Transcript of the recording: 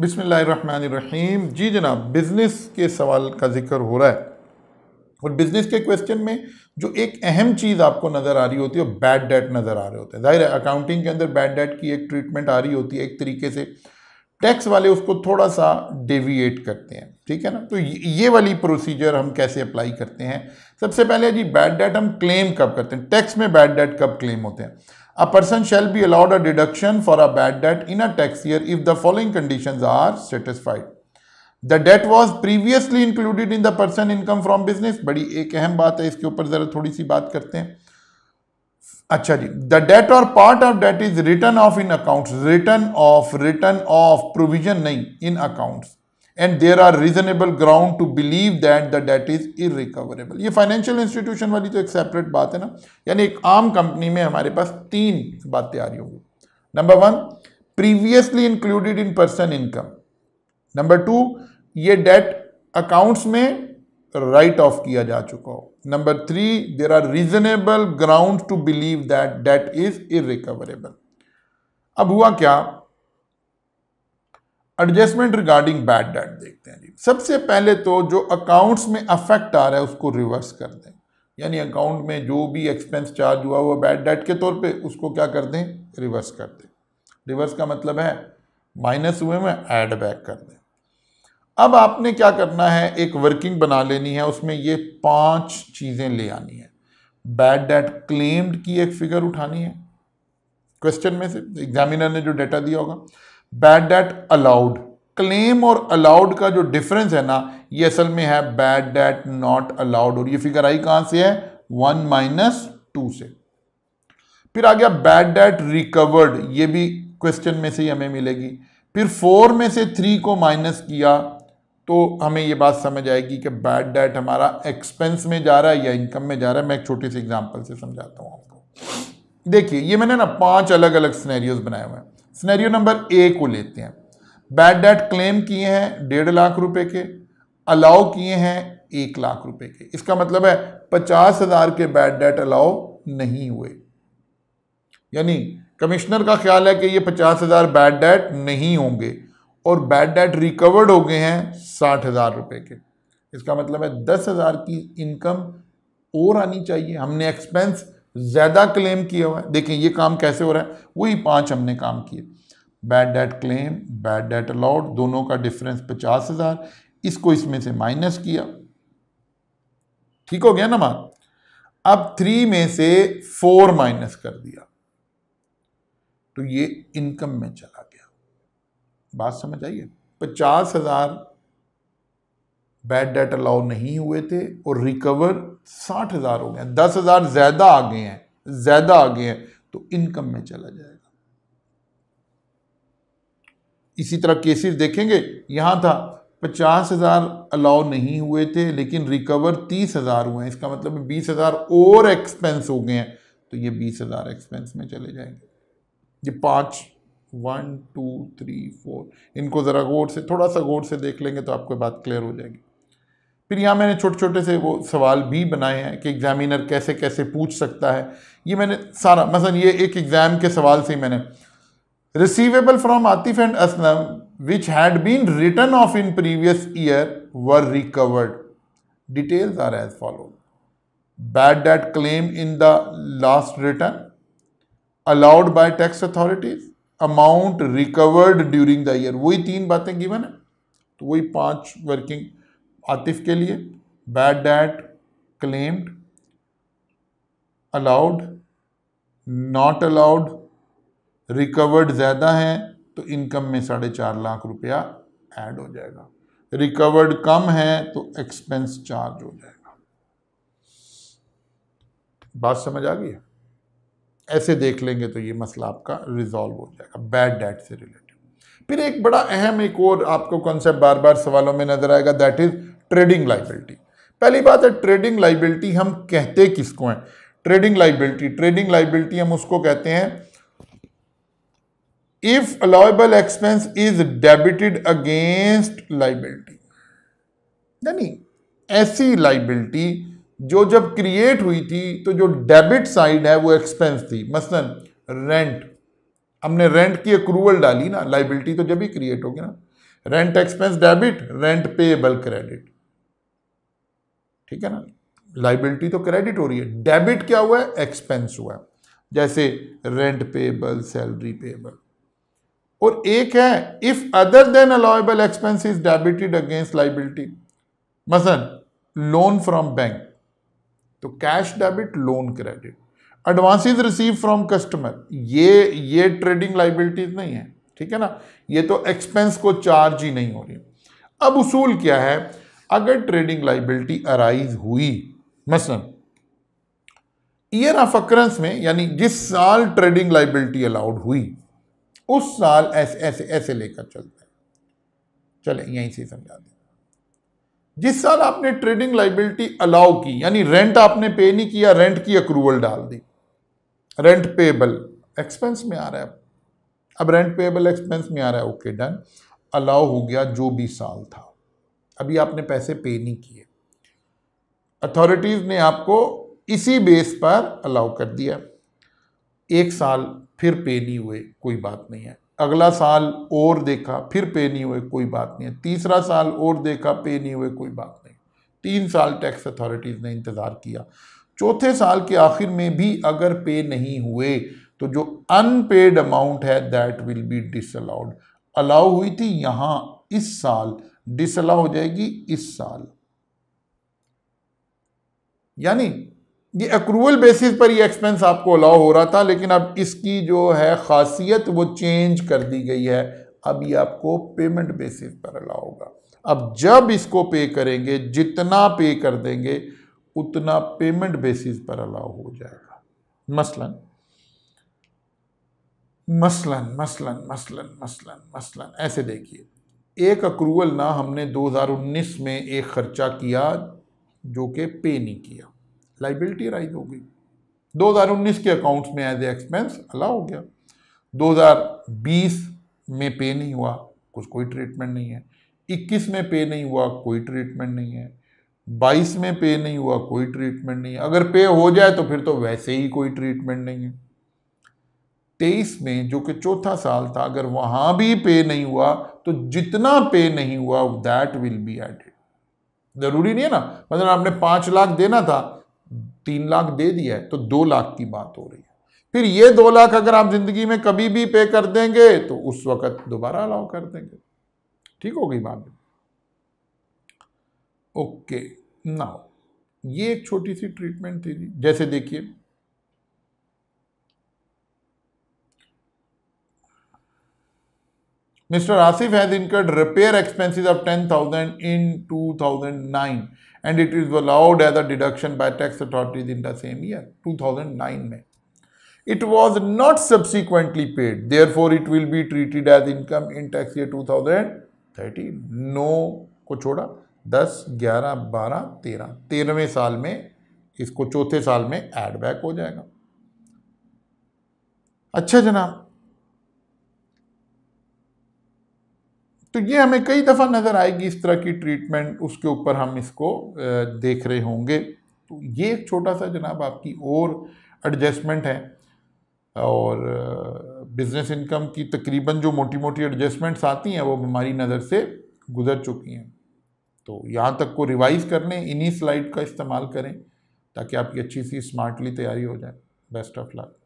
बिसमीम जी जनाब बिज़नेस के सवाल का जिक्र हो रहा है और बिज़नेस के क्वेश्चन में जो एक अहम चीज़ आपको नज़र आ रही होती है बैड डेट नज़र आ रहे होते हैं जाहिर है अकाउंटिंग के अंदर बैड डेट की एक ट्रीटमेंट आ रही होती है एक तरीके से टैक्स वाले उसको थोड़ा सा डेविएट करते हैं ठीक है ना तो ये वाली प्रोसीजर हम कैसे अप्लाई करते हैं सबसे पहले जी बैड डेट हम क्लेम कब करते हैं टैक्स में बैड डेट कब क्लेम होते हैं A person shall be allowed a deduction for a bad debt in a tax year if the following conditions are satisfied. The debt was previously included in the person income from business. बड़ी एक अहम बात है इसके ऊपर जरा थोड़ी सी बात करते हैं अच्छा जी द डेट और part of debt is written off in accounts written off written off provision नहीं in accounts and there are reasonable ground to believe that the debt is irrecoverable ये फाइनेंशियल इंस्टीट्यूशन वाली तो एक separate बात है ना यानी एक आम कंपनी में हमारे पास तीन बातें आ रही होंगी number one previously included in person income number two ये डेट अकाउंट्स में राइट ऑफ किया जा चुका हो number three there are reasonable ground to believe that debt is irrecoverable अब हुआ क्या एडजस्टमेंट रिगार्डिंग बैड डेट देखते हैं जी सबसे पहले तो जो अकाउंट्स में अफेक्ट आ रहा है उसको रिवर्स कर दें यानी अकाउंट में जो भी एक्सपेंस चार्ज हुआ हुआ बैड डेट के तौर पे उसको क्या कर दें रिवर्स कर दें रिवर्स का मतलब है माइनस हुए में ऐड बैक कर दें अब आपने क्या करना है एक वर्किंग बना लेनी है उसमें ये पांच चीज़ें ले आनी है बैड डेट क्लेम्ड की एक फिगर उठानी है क्वेश्चन में से एग्जामिनर ने जो डाटा दिया होगा बैड डेट अलाउड क्लेम और अलाउड का जो डिफरेंस है ना ये असल में है बैड डेट नॉट अलाउड और ये फिगर आई कहां से है वन माइनस टू से फिर आ गया बैड डेट रिकवर्ड ये भी क्वेश्चन में से ही हमें मिलेगी फिर फोर में से थ्री को माइनस किया तो हमें ये बात समझ आएगी कि बैड डेट हमारा एक्सपेंस में जा रहा है या इनकम में जा रहा है मैं एक छोटे से एग्जांपल से समझाता हूँ आपको देखिए ये मैंने ना पांच अलग अलग स्नैरियोज बनाए हुए हैं सिनेरियो नंबर ए को लेते हैं बैड डेट क्लेम किए हैं डेढ़ लाख रुपए के अलाउ किए हैं एक लाख रुपए के इसका मतलब है पचास हजार के बैड डेट अलाउ नहीं हुए यानी कमिश्नर का ख्याल है कि ये पचास हजार बैड डेट नहीं होंगे और बैड डेट रिकवर्ड हो गए हैं साठ हजार रुपए के इसका मतलब है दस हजार की इनकम और आनी चाहिए हमने एक्सपेंस ज़्यादा क्लेम किया हुआ है देखें ये काम कैसे हो रहा है वही पाँच हमने काम किए bad debt claim bad debt allowed दोनों का डिफरेंस पचास हज़ार इसको इसमें से माइनस किया ठीक हो गया ना मान अब थ्री में से फोर माइनस कर दिया तो ये इनकम में चला गया बात समझ आइए पचास हज़ार बैड डेट अलाउ नहीं हुए थे और रिकवर साठ हज़ार हो गए हैं दस हज़ार ज़्यादा आ गए हैं ज़्यादा आ गए हैं तो इनकम में चला जाएगा इसी तरह केसेस देखेंगे यहाँ था पचास हज़ार अलाउ नहीं हुए थे लेकिन रिकवर तीस हज़ार हुए हैं इसका मतलब बीस हज़ार और एक्सपेंस हो गए हैं तो ये बीस हज़ार एक्सपेंस में चले जाएंगे ये पाँच वन टू थ्री फोर इनको ज़रा गौर से थोड़ा सा गौर से देख लेंगे तो आपको बात क्लियर हो जाएगी फिर यहाँ मैंने छोटे छोटे से वो सवाल भी बनाए हैं कि एग्ज़ामिनर कैसे कैसे पूछ सकता है ये मैंने सारा मसलन ये एक एग्ज़ाम के सवाल से ही मैंने receivable from Atif and Aslam which had been written off in previous year were recovered details are as follow bad debt claim in the last return allowed by tax authorities amount recovered during the year वही तीन बातें given है तो वही पांच working Atif के लिए bad debt claimed allowed not allowed recovered ज़्यादा है तो इनकम में साढ़े चार लाख रुपया ऐड हो जाएगा रिकवर्ड कम है तो एक्सपेंस चार्ज हो जाएगा बात समझ आ गई है ऐसे देख लेंगे तो ये मसला आपका रिजॉल्व हो जाएगा बैड डेट से रिलेटेड फिर एक बड़ा अहम एक और आपको कॉन्सेप्ट बार बार सवालों में नजर आएगा दैट इज़ ट्रेडिंग लाइबिलिटी पहली बात है ट्रेडिंग लाइबिलिटी हम कहते किसको हैं ट्रेडिंग लाइबिलिटी ट्रेडिंग लाइबिलिटी हम उसको कहते हैं if allowable expense is debited against liability यानी ऐसी लाइबिलिटी जो जब क्रिएट हुई थी तो जो डेबिट साइड है वो एक्सपेंस थी मसलन रेंट हमने रेंट की अक्रूवल डाली ना लाइबिलिटी तो जब ही क्रिएट होगी ना rent expense debit rent payable credit ठीक है ना लाइबिलिटी तो क्रेडिट हो रही है डेबिट क्या हुआ है एक्सपेंस हुआ है जैसे रेंट पेबल सैलरी पेबल और एक है if other than allowable expense is debited against liability मसन लोन फ्रॉम बैंक तो cash debit loan credit advance receive from customer ये ये ट्रेडिंग लाइबिलिटीज नहीं है ठीक है ना ये तो एक्सपेंस को चार्ज ही नहीं हो रही अब उसूल क्या है अगर ट्रेडिंग लाइबिलिटी अराइज हुई मसलन ईयर ऑफ अक्रेंस में यानी जिस साल ट्रेडिंग लाइबिलिटी अलाउड हुई उस साल ऐसे ऐसे ऐसे लेकर चलते हैं चले यहीं से समझा दें जिस साल आपने ट्रेडिंग लाइबिलिटी अलाउ की यानी रेंट आपने पे नहीं किया रेंट की अक्रूवल डाल दी रेंट पेबल एक्सपेंस में आ रहा है अब रेंट पेबल एक्सपेंस में आ रहा है ओके डन अलाउ हो गया जो भी साल था अभी आपने पैसे पे नहीं किए अथॉरिटीज़ ने आपको इसी बेस पर अलाउ कर दिया एक साल फिर पे नहीं हुए कोई बात नहीं है अगला साल और देखा फिर पे नहीं हुए कोई बात नहीं है तीसरा साल और देखा पे नहीं हुए कोई बात नहीं तीन साल टैक्स अथॉरिटीज़ ने इंतज़ार किया चौथे साल के आखिर में भी अगर पे नहीं हुए तो जो अनपेड अमाउंट है that will be disallowed allow हुई थी यहाँ इस साल डिसलाव हो जाएगी इस साल यानी ये अक्रूवल बेसिस पर ये एक्सपेंस आपको अलाउ हो रहा था लेकिन अब इसकी जो है खासियत वो चेंज कर दी गई है अब ये आपको पेमेंट बेसिस पर अलाउ होगा अब जब इसको पे करेंगे जितना पे कर देंगे उतना पेमेंट बेसिस पर अलाउ हो जाएगा मसलन मसलन मसलन मसलन मसलन मसलन ऐसे देखिए एक अक्रूवल ना हमने 2019 में एक ख़र्चा किया जो कि पे नहीं किया लाइबिलिटी राइज हो गई 2019 के अकाउंट्स में एज ए एक्सपेंस अला हो गया 2020 में पे नहीं हुआ कुछ कोई ट्रीटमेंट नहीं है 21 में पे नहीं हुआ कोई ट्रीटमेंट नहीं है 22 में पे नहीं हुआ कोई ट्रीटमेंट नहीं है अगर पे हो जाए तो फिर तो वैसे ही कोई ट्रीटमेंट नहीं है 23 में जो कि चौथा साल था अगर वहाँ भी पे नहीं हुआ तो जितना पे नहीं हुआ दैट विल बी एडेड जरूरी नहीं है ना मतलब आपने पांच लाख देना था तीन लाख दे दिया है तो दो लाख की बात हो रही है फिर ये दो लाख अगर आप जिंदगी में कभी भी पे कर देंगे तो उस वक्त दोबारा अलाउ कर देंगे ठीक हो गई बात ओके नाउ ये एक छोटी सी ट्रीटमेंट थी जैसे देखिए Mr. Asif has incurred repair expenses of 10,000 in 2009 and it is allowed as a deduction by tax authorities in the same year 2009 mein. It was not subsequently paid therefore it will be treated as income in tax year 2013 no को छोड़ा 10 11 12 13 तेरहवें साल में इसको चौथे साल में add back हो जाएगा अच्छा जनाब तो ये हमें कई दफ़ा नज़र आएगी इस तरह की ट्रीटमेंट उसके ऊपर हम इसको देख रहे होंगे तो ये एक छोटा सा जनाब आपकी और एडजस्टमेंट है और बिज़नेस इनकम की तकरीबन जो मोटी मोटी एडजस्टमेंट्स आती हैं वो हमारी नज़र से गुजर चुकी हैं तो यहाँ तक को रिवाइज़ कर लें इन्हीं स्लाइड का इस्तेमाल करें ताकि आपकी अच्छी सी स्मार्टली तैयारी हो जाए बेस्ट ऑफ लक